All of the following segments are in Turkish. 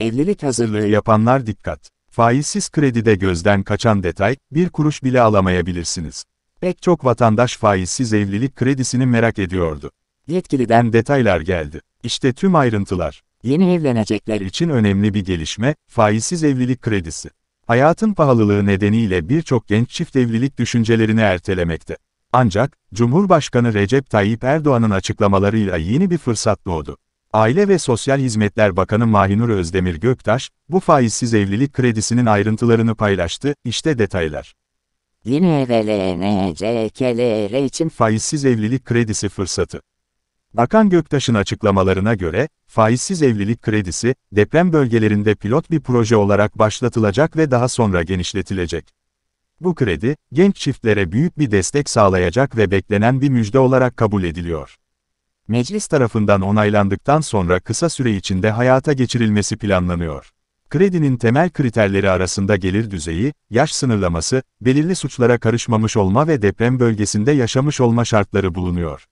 Evlilik hazırlığı yapanlar dikkat. Faizsiz kredide gözden kaçan detay, bir kuruş bile alamayabilirsiniz. Pek çok vatandaş faizsiz evlilik kredisini merak ediyordu. Yetkiliden detaylar geldi. İşte tüm ayrıntılar. Yeni evlenecekler için önemli bir gelişme, faizsiz evlilik kredisi. Hayatın pahalılığı nedeniyle birçok genç çift evlilik düşüncelerini ertelemekte. Ancak, Cumhurbaşkanı Recep Tayyip Erdoğan'ın açıklamalarıyla yeni bir fırsat doğdu. Aile ve Sosyal Hizmetler Bakanı Mahinur Özdemir Göktaş, bu faizsiz evlilik kredisinin ayrıntılarını paylaştı, işte detaylar. Yine VLNCK'lere için faizsiz evlilik kredisi fırsatı. Bakan Göktaş'ın açıklamalarına göre, faizsiz evlilik kredisi, deprem bölgelerinde pilot bir proje olarak başlatılacak ve daha sonra genişletilecek. Bu kredi, genç çiftlere büyük bir destek sağlayacak ve beklenen bir müjde olarak kabul ediliyor meclis tarafından onaylandıktan sonra kısa süre içinde hayata geçirilmesi planlanıyor. Kredinin temel kriterleri arasında gelir düzeyi, yaş sınırlaması, belirli suçlara karışmamış olma ve deprem bölgesinde yaşamış olma şartları bulunuyor.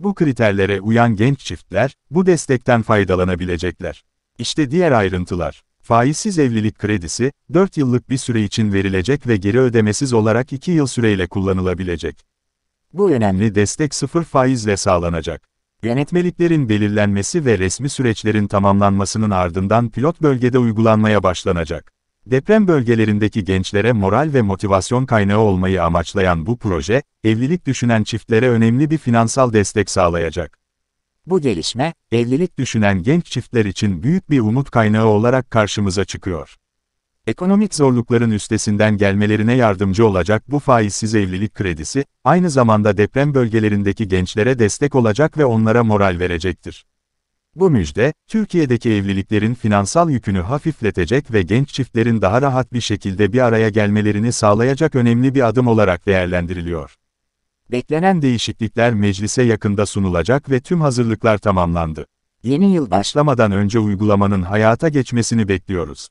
Bu kriterlere uyan genç çiftler, bu destekten faydalanabilecekler. İşte diğer ayrıntılar. Faizsiz evlilik kredisi, 4 yıllık bir süre için verilecek ve geri ödemesiz olarak 2 yıl süreyle kullanılabilecek. Bu önemli destek sıfır faizle sağlanacak. Yönetmeliklerin belirlenmesi ve resmi süreçlerin tamamlanmasının ardından pilot bölgede uygulanmaya başlanacak. Deprem bölgelerindeki gençlere moral ve motivasyon kaynağı olmayı amaçlayan bu proje, evlilik düşünen çiftlere önemli bir finansal destek sağlayacak. Bu gelişme, evlilik düşünen genç çiftler için büyük bir umut kaynağı olarak karşımıza çıkıyor. Ekonomik zorlukların üstesinden gelmelerine yardımcı olacak bu faizsiz evlilik kredisi, aynı zamanda deprem bölgelerindeki gençlere destek olacak ve onlara moral verecektir. Bu müjde, Türkiye'deki evliliklerin finansal yükünü hafifletecek ve genç çiftlerin daha rahat bir şekilde bir araya gelmelerini sağlayacak önemli bir adım olarak değerlendiriliyor. Beklenen değişiklikler meclise yakında sunulacak ve tüm hazırlıklar tamamlandı. Yeni yıl başlamadan önce uygulamanın hayata geçmesini bekliyoruz.